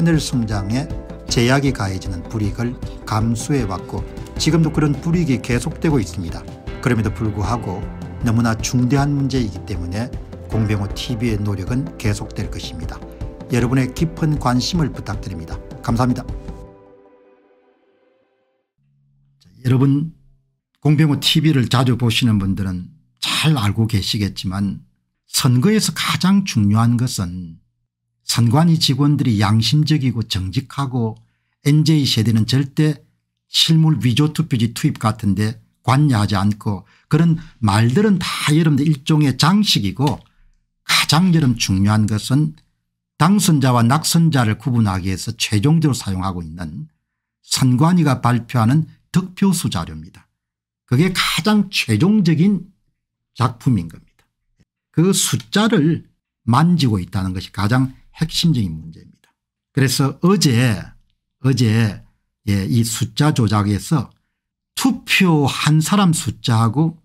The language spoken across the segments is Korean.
하늘 성장에 제약이 가해지는 불이익을 감수해왔고 지금도 그런 불이익이 계속되고 있습니다. 그럼에도 불구하고 너무나 중대한 문제이기 때문에 공병호 TV의 노력은 계속될 것입니다. 여러분의 깊은 관심을 부탁드립니다. 감사합니다. 여러분 공병호 TV를 자주 보시는 분들은 잘 알고 계시겠지만 선거에서 가장 중요한 것은 선관위 직원들이 양심적이고 정직하고 NJ세대는 절대 실물 위조 투표지 투입 같은데 관여하지 않고 그런 말들은 다 여러분들 일종의 장식이고 가장 여름 중요한 것은 당선자와 낙선자를 구분하기 위해서 최종적으로 사용하고 있는 선관위가 발표하는 득표수 자료입니다. 그게 가장 최종적인 작품인 겁니다. 그 숫자를 만지고 있다는 것이 가장 핵심적인 문제입니다. 그래서 어제 어제 예, 이 숫자 조작에서 투표한 사람 숫자하고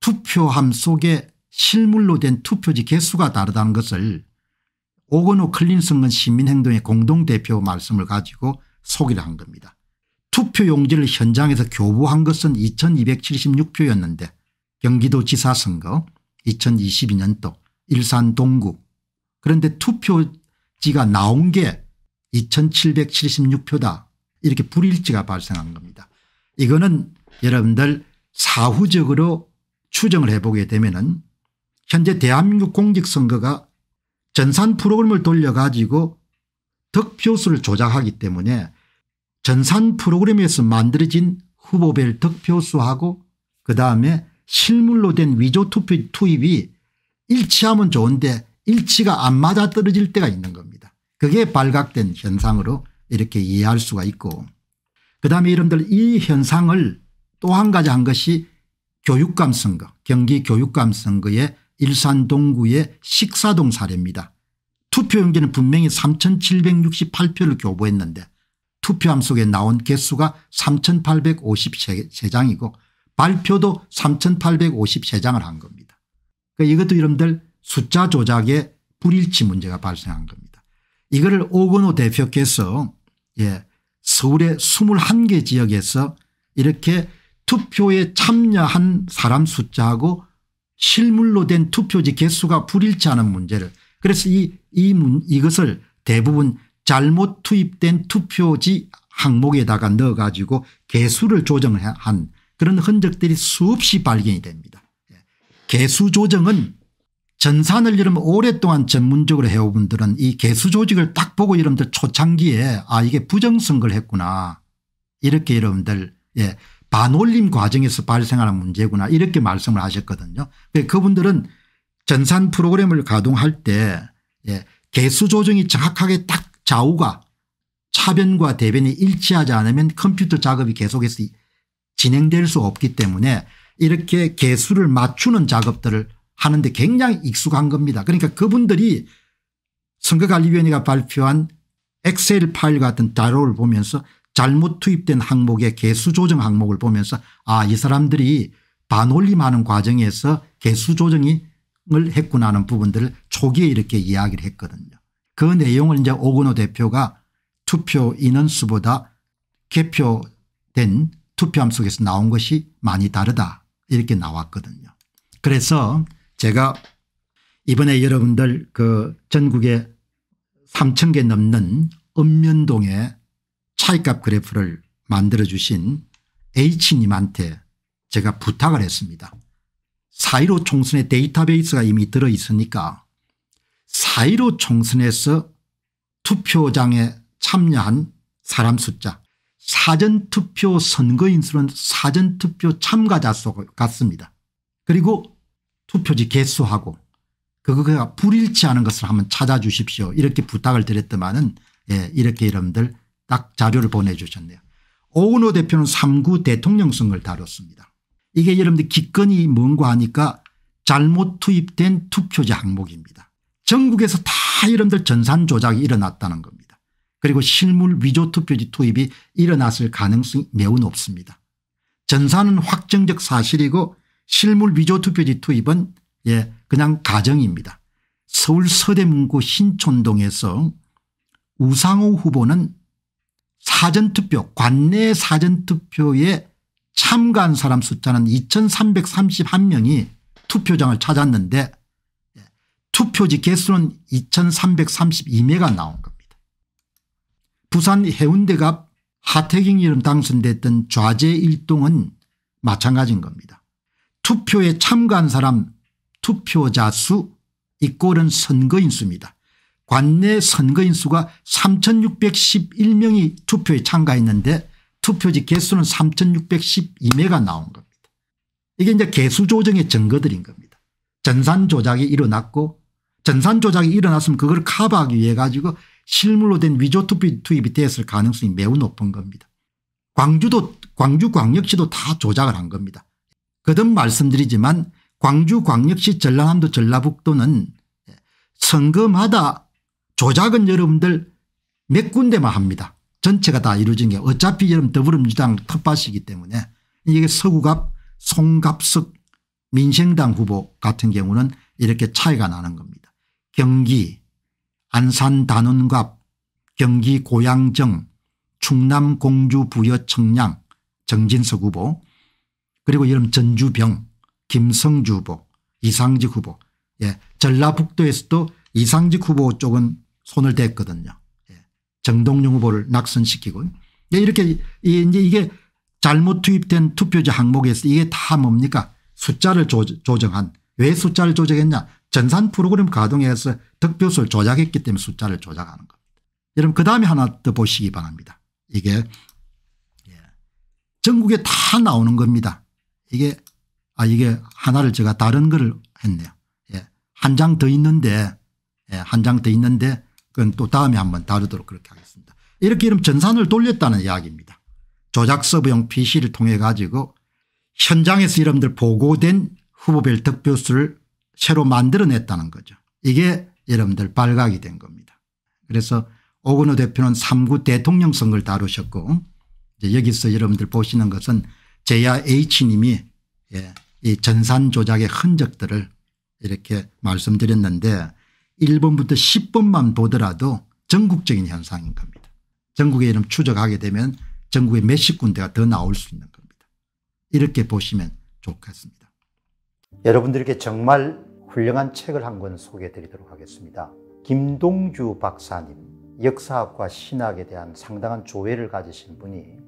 투표함 속에 실물로 된 투표지 개수가 다르다는 것을 오건호 클린성은 시민행동의 공동대표 말씀을 가지고 소개를 한 겁니다. 투표용지를 현장에서 교부한 것은 2276표였는데 경기도지사선거 2022년도 일산 동구 그런데 투표 지가 나온 게 2776표다 이렇게 불일치가 발생한 겁니다. 이거는 여러분들 사후적으로 추정을 해보게 되면은 현재 대한민국 공직선거가 전산 프로그램을 돌려가지고 득표수를 조작하기 때문에 전산 프로그램에서 만들어진 후보별 득표수하고 그다음에 실물로 된 위조 투표 투입이 일치하면 좋은데 일치가 안 맞아떨어질 때가 있는 겁니다. 그게 발각된 현상으로 이렇게 이해할 수가 있고 그다음에 여러분들 이 현상을 또 한 가지 한 것이 교육감 선거 경기 교육감 선거의 일산 동구의 식사동 사례입니다. 투표용지는 분명히 3768표를 교부했는데 투표함 속에 나온 개수가 3853장이고 발표도 3853장을 한 겁니다. 그러니까 이것도 여러분들 숫자 조작의 불일치 문제가 발생한 겁니다. 이거를 오건호 대표께서 예, 서울의 21개 지역에서 이렇게 투표에 참여한 사람 숫자하고 실물로 된 투표지 개수가 불일치하는 문제를 그래서 이, 이 문, 이것을 대부분 잘못 투입된 투표지 항목에다가 넣어 가지고 개수를 조정한 그런 흔적들이 수없이 발견이 됩니다. 예. 개수 조정은 전산을 여러분 오랫동안 전문적으로 해온 분들은 이 개수 조직을 딱 보고 여러분들 초창기에 아 이게 부정선거를 했구나 이렇게 여러분들 예 반올림 과정에서 발생하는 문제구나 이렇게 말씀을 하셨거든요. 그분들은 전산 프로그램을 가동할 때 예, 개수 조정이 정확하게 딱 좌우가 차변과 대변이 일치하지 않으면 컴퓨터 작업이 계속해서 진행될 수 없기 때문에 이렇게 개수를 맞추는 작업들을 하는데 굉장히 익숙한 겁니다. 그러니까 그분들이 선거관리위원회가 발표한 엑셀 파일 같은 자료를 보면서 잘못 투입된 항목의 개수 조정 항목을 보면서 아 이 사람들이 반올림하는 과정에서 개수 조정을 했구나 하는 부분들을 초기에 이렇게 이야기를 했거든요. 그 내용을 이제 오근호 대표가 투표 인원수보다 개표된 투표함 속에서 나온 것이 많이 다르다 이렇게 나왔거든요. 그래서 제가 이번에 여러분들 그 전국에 3천 개 넘는 읍면동의 차이값 그래프를 만들어 주신 H님한테 제가 부탁을 했습니다. 4.15 총선의 데이터베이스가 이미 들어있으니까 4.15 총선에서 투표장에 참여한 사람 숫자 사전투표 선거인 수는 사전투표 참가자 수 같습니다. 그리고 투표지 개수하고 그거가 불일치하는 것을 한번 찾아주십시오 이렇게 부탁을 드렸더만은 예, 이렇게 여러분들 딱 자료를 보내주셨네요. 오은호 대표는 3구 대통령 선거를 다뤘습니다. 이게 여러분들 기권이 뭔가 하니까 잘못 투입된 투표지 항목입니다. 전국에서 다 여러분들 전산 조작이 일어났다는 겁니다. 그리고 실물 위조 투표지 투입이 일어났을 가능성이 매우 높습니다. 전산은 확정적 사실이고 실물 위조 투표지 투입은 예 그냥 가정입니다. 서울 서대문구 신촌동에서 우상호 후보는 사전투표 관내 사전투표에 참가한 사람 숫자는 2331명이 투표장을 찾았는데 예, 투표지 개수는 2332매가 나온 겁니다. 부산 해운대갑 하태경 이름 당선됐던 좌재 일동은 마찬가지인 겁니다. 투표에 참가한 사람 투표자 수 이꼴은 선거인 수입니다. 관내 선거인 수가 3611명이 투표에 참가했는데 투표지 개수는 3612매가 나온 겁니다. 이게 이제 개수 조정의 증거들인 겁니다. 전산 조작이 일어났고 전산 조작이 일어났으면 그걸 커버하기 위해 가지고 실물로 된 위조 투표 투입이 됐을 가능성이 매우 높은 겁니다. 광주도 광주광역시도 다 조작을 한 겁니다. 거듭 말씀드리지만 광주광역시 전라남도 전라북도는 선거마다 조작은 여러분들 몇 군데만 합니다. 전체가 다 이루어진 게 어차피 여러분 더불어민주당 텃밭이기 때문에 이게 서구갑 송갑석 민생당 후보 같은 경우는 이렇게 차이가 나는 겁니다. 경기 안산 단원갑 경기 고양정 충남 공주 부여 청량 정진석 후보 그리고 여름 전주병 김성주 후보 이상직 후보 예. 전라북도에서도 이상직 후보 쪽은 손을 댔거든요. 예. 정동용 후보를 낙선시키고 예. 이렇게 이제 이게 잘못 투입된 투표지 항목에서 이게 다 뭡니까 숫자를 조정한 왜 숫자를 조정했냐 전산 프로그램 가동해서 득표수를 조작했기 때문에 숫자를 조작하는 겁니다. 여러분 그 다음에 하나 더 보시기 바랍니다. 이게 예, 전국에 다 나오는 겁니다. 이게 아 이게 하나를 제가 다른 거를 했네요. 예. 한 장 더 있는데 예. 한 장 더 있는데 그건 또 다음에 한번 다루도록 그렇게 하겠습니다. 이렇게 이름 전산을 돌렸다는 이야기입니다. 조작 서버용 PC를 통해 가지고 현장에서 이름들 보고된 후보별 득표수를 새로 만들어냈다는 거죠. 이게 여러분들 발각이 된 겁니다. 그래서 오근호 대표는 3구 대통령 선거를 다루셨고 이제 여기서 여러분들 보시는 것은 제야 H님이 예, 이 전산 조작의 흔적들을 이렇게 말씀드렸는데 1번부터 10번만 보더라도 전국적인 현상인 겁니다. 전국의 이름 추적하게 되면 전국의 몇십 군데가 더 나올 수 있는 겁니다. 이렇게 보시면 좋겠습니다. 여러분들께 정말 훌륭한 책을 한 권 소개해 드리도록 하겠습니다. 김동주 박사님 역사학과 신학에 대한 상당한 조예를 가지신 분이